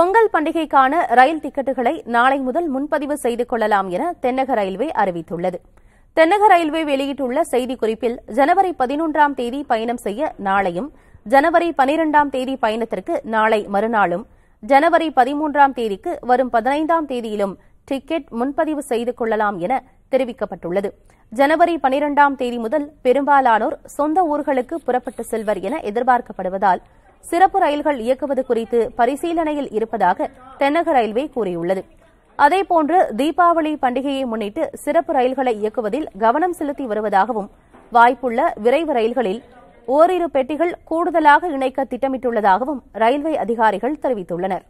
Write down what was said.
பொங்கல் பண்டிகைக்கான ரயில் டிக்கெட்டுகளை நாளை முதல் முன்பதிவு செய்து கொள்ளலாம் என தென்னக ரயில்வே அறிவித்துள்ளது தென்னக ரயில்வே வெளியிட்டுள்ள செய்திக்குறிப்பில் ஜனவரி பதினொன்றாம் தேதி பயணம் செய்ய நாளையும் ஜனவரி பனிரெண்டாம் தேதி பயணத்திற்கு நாளை மறுநாளும் ஜனவரி பதிமூன்றாம் தேதிக்கு வரும் பதினைந்தாம் தேதியிலும் டிக்கெட் முன்பதிவு செய்து கொள்ளலாம் என தெரிவிக்கப்பட்டுள்ளது ஜனவரி பனிரெண்டாம் தேதி முதல் பெரும்பாலானோர் சொந்த ஊர்களுக்கு புறப்பட்டு செல்வர் என எதிர்பார்க்கப்படுவதால் சிறப்பு ரயில்கள் இயக்குவது குறித்து பரிசீலனையில் இருப்பதாக தென்னக ரயில்வே கூறியுள்ளது அதேபோன்று தீபாவளி பண்டிகையை முன்னிட்டு சிறப்பு ரயில்களை இயக்குவதில் கவனம் செலுத்தி வருவதாகவும் வாய்ப்புள்ள விரைவு ரயில்களில் ஓரிரு பெட்டிகள் கூடுதலாக இணைக்க திட்டமிட்டுள்ளதாகவும் ரயில்வே அதிகாரிகள் தெரிவித்துள்ளனா்